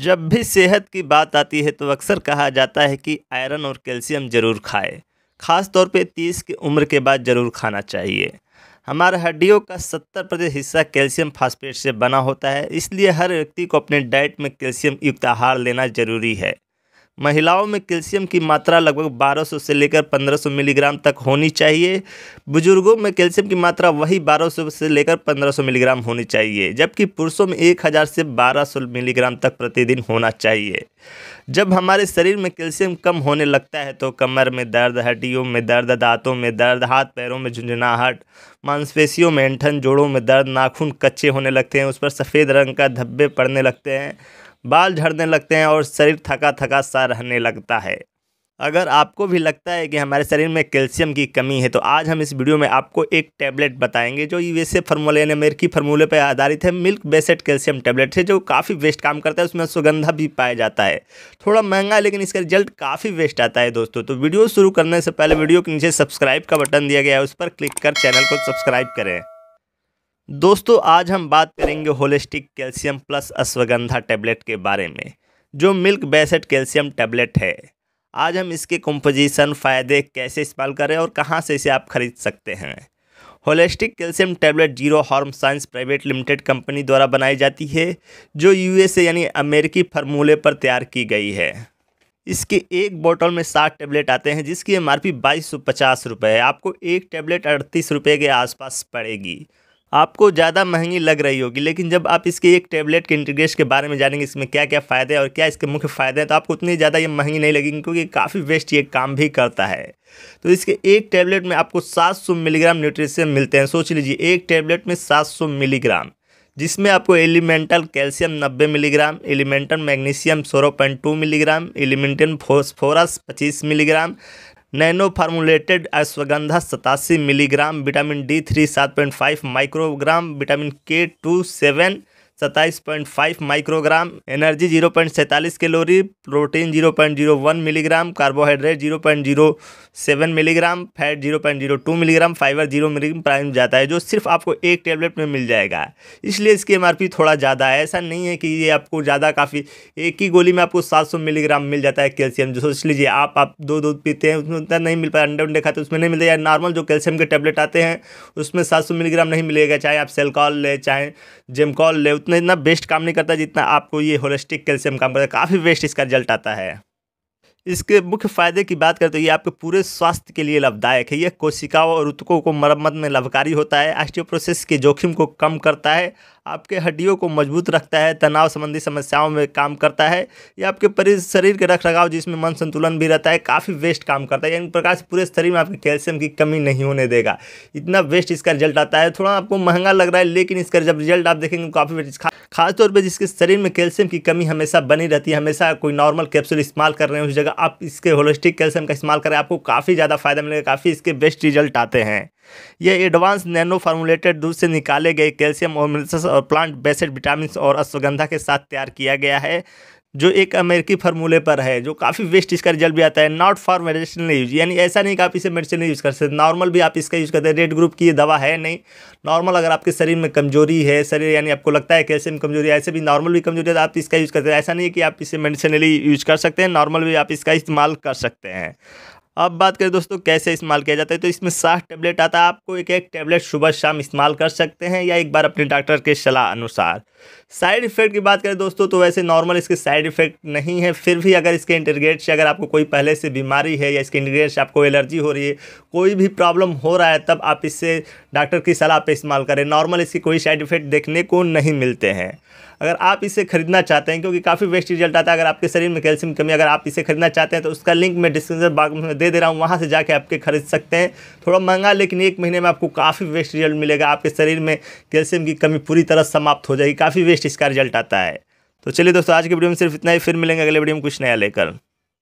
जब भी सेहत की बात आती है तो अक्सर कहा जाता है कि आयरन और कैल्शियम ज़रूर खाएँ ख़ास तौर पे 30 की उम्र के बाद ज़रूर खाना चाहिए हमारे हड्डियों का 70 प्रतिशत हिस्सा कैल्शियम फास्फेट से बना होता है इसलिए हर व्यक्ति को अपने डाइट में कैल्शियम युक्त आहार लेना ज़रूरी है महिलाओं में कैल्शियम की मात्रा लगभग 1200 से लेकर 1500 मिलीग्राम तक होनी चाहिए बुजुर्गों में कैल्शियम की मात्रा वही 1200 से लेकर 1500 मिलीग्राम होनी चाहिए जबकि पुरुषों में 1000 से 1200 मिलीग्राम तक प्रतिदिन होना चाहिए जब हमारे शरीर में कैल्शियम कम होने लगता है तो कमर में दर्द हड्डियों में दर्द दांतों में दर्द हाथ पैरों में झुंझुनाहट मांसपेशियों में ऐंठन जोड़ों में दर्द नाखून कच्चे होने लगते हैं उस पर सफ़ेद रंग का धब्बे पड़ने लगते हैं बाल झड़ने लगते हैं और शरीर थका थका सा रहने लगता है अगर आपको भी लगता है कि हमारे शरीर में कैल्शियम की कमी है तो आज हम इस वीडियो में आपको एक टैबलेट बताएंगे जो वैसे फार्मूले यानी अमेरिकी फार्मूले पर आधारित है मिल्क बेसड कैल्शियम टैबलेट है जो काफ़ी वेस्ट काम करता है उसमें सुगंधा भी पाया जाता है थोड़ा महंगा है लेकिन इसका रिजल्ट काफ़ी वेस्ट आता है दोस्तों तो वीडियो शुरू करने से पहले वीडियो के नीचे सब्सक्राइब का बटन दिया गया है उस पर क्लिक कर चैनल को सब्सक्राइब करें दोस्तों आज हम बात करेंगे holistic calcium plus ashwagandha tablet के बारे में जो मिल्क बेसड कैल्शियम टैबलेट है आज हम इसके कंपोजिशन फ़ायदे कैसे इस्तेमाल करें और कहां से इसे आप खरीद सकते हैं holistic calcium tablet zero harm science private limited company द्वारा बनाई जाती है जो यूएसए यानी अमेरिकी फार्मूले पर तैयार की गई है इसके एक बोतल में सात टैबलेट आते हैं जिसकी एम आर पी बाईस सौ पचास रुपये है आपको एक टैबलेट अड़तीस रुपये के आसपास पड़ेगी आपको ज़्यादा महंगी लग रही होगी लेकिन जब आप इसके एक टैबलेट के इंटीग्रेशन के बारे में जानेंगे इसमें क्या क्या फ़ायदे और क्या इसके मुख्य फ़ायदे हैं तो आपको उतनी ज़्यादा ये महंगी नहीं लगेगी क्योंकि काफ़ी वेस्ट ये काम भी करता है तो इसके एक टैबलेट में आपको 700 मिलीग्राम न्यूट्रिशन मिलते हैं सोच लीजिए एक टैबलेट में सात मिलीग्राम जिसमें आपको elemental calcium 90 milligram elemental magnesium सोलह point two milligram elemental phosphorus 25 milligram nano formulated ashwagandha सतासी मिलीग्राम विटामिन डी थ्री सात point five microgram vitamin K two seven सत्ताईस point five microgram energy zero point सैंतालीस calorie protein zero point zero one milligram carbohydrate zero point zero seven milligram fat zero point zero two milligram fiber zero milligram प्राइम जाता है जो सिर्फ आपको एक tablet में मिल जाएगा इसलिए इसकी एम थोड़ा ज़्यादा है ऐसा नहीं है कि ये आपको ज़्यादा काफ़ी एक ही गोली में आपको सात सौ मिलीग्राम मिल जाता है कैल्शियम जो सोच लीजिए आप आप दो दूध पीते हैं उसमें उतना नहीं मिल पाया अंडे उंडे खाते उसमें नहीं मिलता या नॉर्मल जो कैल्शियम के टेबलेट आते हैं उसमें सात सौ मिलीग्राम नहीं मिलेगा चाहे आप सेलकॉल लें चाहे जेमकॉल लें उतना उतना इतना बेस्ट काम नहीं करता जितना आपको ये होलिस्टिक कैल्शियम काम करता है काफ़ी बेस्ट इसका रिजल्ट आता है इसके मुख्य फायदे की बात करें तो ये आपके पूरे स्वास्थ्य के लिए लाभदायक है यह कोशिकाओं और ऊतकों को मरम्मत में लाभकारी होता है आस्टियोप्रोसेस के जोखिम को कम करता है आपके हड्डियों को मजबूत रखता है तनाव संबंधी समस्याओं में काम करता है या आपके परि शरीर के रख रखाव जिसमें मन संतुलन भी रहता है काफ़ी वेस्ट काम करता है यानी प्रकार से पूरे शरीर में आपके कैल्शियम की कमी नहीं होने देगा इतना वेस्ट इसका रिजल्ट आता है थोड़ा आपको महंगा लग रहा है लेकिन इसका जब रिजल्ट आप देखेंगे तो काफ़ी खासतौर पर जिसके शरीर में कैल्शियम की कमी हमेशा बनी रहती है हमेशा कोई नॉर्मल कैप्सूल इस्तेमाल कर रहे हैं उस जगह आप इसके होलिस्टिक कैल्शियम का इस्तेमाल करें आपको काफ़ी ज़्यादा फायदा मिलेगा काफ़ी इसके बेस्ट रिजल्ट आते हैं यह एडवांस नैनो फार्मुलेटेड दूध से निकाले गए कैल्शियम और मिनरल्स और प्लांट बेस्ड विटामिन और अश्वगंधा के साथ तैयार किया गया है जो एक अमेरिकी फार्मूले पर है जो काफ़ी वेस्ट इसका रिजल्ट भी आता है नॉट फॉर मेडिसिनल यूज यानी ऐसा नहीं कि आप इसे मेडिसिनल यूज़ कर सकते नॉर्मल भी आप इसका यूज़ करते हैं रेड ग्रुप की ये दवा है नहीं नॉर्मल अगर आपके शरीर में कमजोरी है शरीर यानी आपको लगता है कैसे कमजोरी ऐसे भी नॉर्मल भी कमजोरी है तो आप इसका यूज़ करते हैं ऐसा नहीं है कि आप इसे मेडिसिनली यूज़ कर सकते हैं नॉर्मल भी आप इसका इस्तेमाल कर सकते हैं अब बात करें दोस्तों कैसे इस्तेमाल किया जाता है तो इसमें सात टैबलेट आता है आपको एक एक टैबलेट सुबह शाम इस्तेमाल कर सकते हैं या एक बार अपने डॉक्टर के सलाह अनुसार साइड इफेक्ट की बात करें दोस्तों तो वैसे नॉर्मल इसके साइड इफेक्ट नहीं है फिर भी अगर इसके इंटरग्रेट से अगर आपको कोई पहले से बीमारी है या इसके इंटरग्रेट से आपको एलर्जी हो रही है कोई भी प्रॉब्लम हो रहा है तब आप इससे डॉक्टर की सलाह पर इस्तेमाल करें नॉर्मल इसके कोई साइड इफेक्ट देखने को नहीं मिलते हैं अगर आप इसे खरीदना चाहते हैं क्योंकि काफ़ी वेस्ट रिजल्ट आता है अगर आपके शरीर में कैल्शियम कमी अगर आप इसे खरीदना चाहते हैं तो उसका लिंक मैं डिस्क्रिप्शन बॉक्स में दे दे रहा हूँ वहाँ से जाके आपके खरीद सकते हैं थोड़ा महंगा लेकिन एक महीने में आपको काफ़ी वेस्ट रिजल्ट मिलेगा आपके शरीर में कैल्शियम की कमी पूरी तरह समाप्त हो जाएगी काफ़ी वेस्ट इसका रिजल्ट आता है तो चलिए दोस्तों आज के वीडियो में सिर्फ इतना ही फिर मिलेंगे अगले वीडियो में कुछ नया लेकर